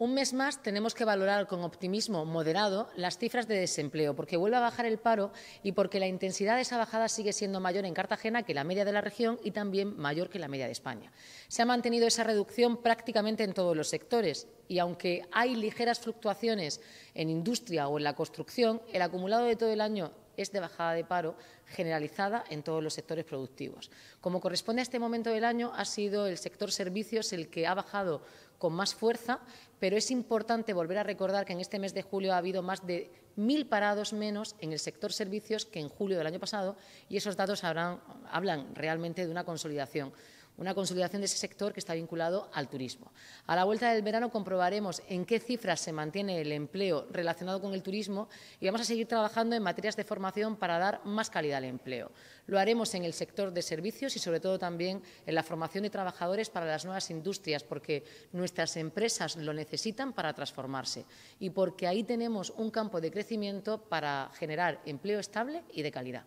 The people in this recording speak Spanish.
Un mes más tenemos que valorar con optimismo moderado las cifras de desempleo, porque vuelve a bajar el paro y porque la intensidad de esa bajada sigue siendo mayor en Cartagena que la media de la región y también mayor que la media de España. Se ha mantenido esa reducción prácticamente en todos los sectores y aunque hay ligeras fluctuaciones en industria o en la construcción, el acumulado de todo el año es de bajada de paro generalizada en todos los sectores productivos. Como corresponde a este momento del año, ha sido el sector servicios el que ha bajado con más fuerza, pero es importante volver a recordar que en este mes de julio ha habido más de mil parados menos en el sector servicios que en julio del año pasado y esos datos hablan realmente de una consolidación una consolidación de ese sector que está vinculado al turismo. A la vuelta del verano comprobaremos en qué cifras se mantiene el empleo relacionado con el turismo y vamos a seguir trabajando en materias de formación para dar más calidad al empleo. Lo haremos en el sector de servicios y, sobre todo, también en la formación de trabajadores para las nuevas industrias, porque nuestra estas empresas lo necesitan para transformarse y porque ahí tenemos un campo de crecimiento para generar empleo estable y de calidad.